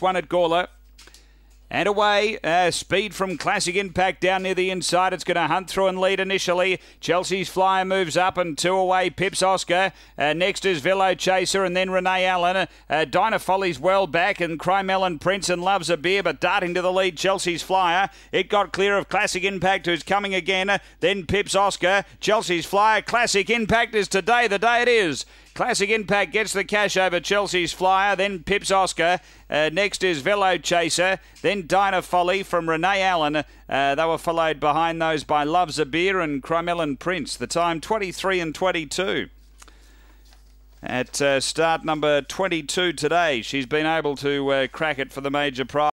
One at Gawler. And away, uh, speed from Classic Impact down near the inside. It's going to hunt through and lead initially. Chelsea's Flyer moves up and two away. Pips Oscar. Uh, next is Velo Chaser and then Renee Allen. Uh, Dinah Folly's well back and Crimellan Prince and Loves a Beer, but darting to the lead, Chelsea's Flyer. It got clear of Classic Impact, who's coming again. Then Pips Oscar. Chelsea's Flyer. Classic Impact is today the day it is. Classic Impact gets the cash over Chelsea's Flyer, then Pips Oscar. Uh, next is Velo Chaser, then Dinah Folly from Renee Allen. Uh, they were followed behind those by Love Zabir and Crimellan Prince. The time 23 and 22. At uh, start number 22 today, she's been able to uh, crack it for the major prize.